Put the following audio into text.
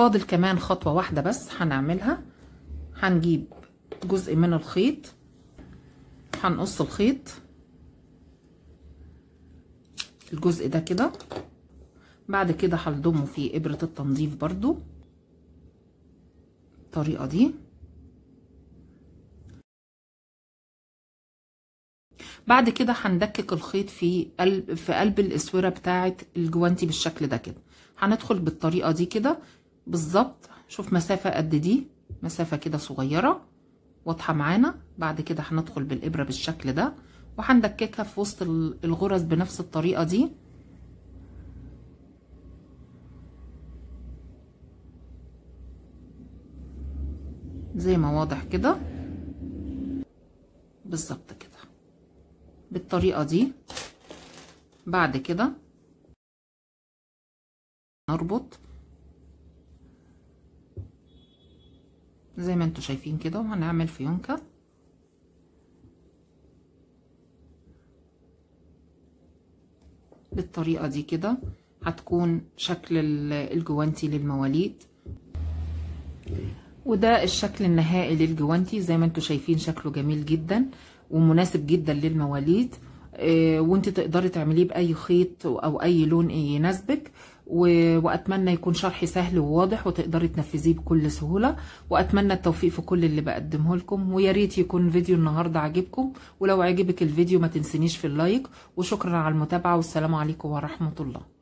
فاضل كمان خطوة واحدة بس هنعملها هنجيب جزء من الخيط هنقص الخيط الجزء ده كده بعد كده هلضمه في ابرة التنظيف برضو الطريقة دي بعد كده هندكك الخيط في قلب في قلب الاسوره بتاعه الجوانتي بالشكل ده كده هندخل بالطريقه دي كده بالظبط شوف مسافة قد دي مسافة كده صغيرة واضحة معانا بعد كده هندخل بالإبرة بالشكل ده وهندككها في وسط الغرز بنفس الطريقة دي زي ما واضح كده بالظبط كده بالطريقة دي بعد كده نربط زي ما انتم شايفين كده وهنعمل فيونكة بالطريقة دي كده هتكون شكل الجوانتي للمواليد وده الشكل النهائي للجوانتي زي ما انتم شايفين شكله جميل جدا ومناسب جدا للمواليد آه، وانت تقدري تعمليه باي خيط او اي لون يناسبك واتمنى يكون شرحي سهل وواضح وتقدري تنفذيه بكل سهوله واتمنى التوفيق في كل اللي بقدمه لكم ويا ريت يكون فيديو النهارده عجبكم ولو عجبك الفيديو ما تنسينيش في اللايك وشكرا على المتابعه والسلام عليكم ورحمه الله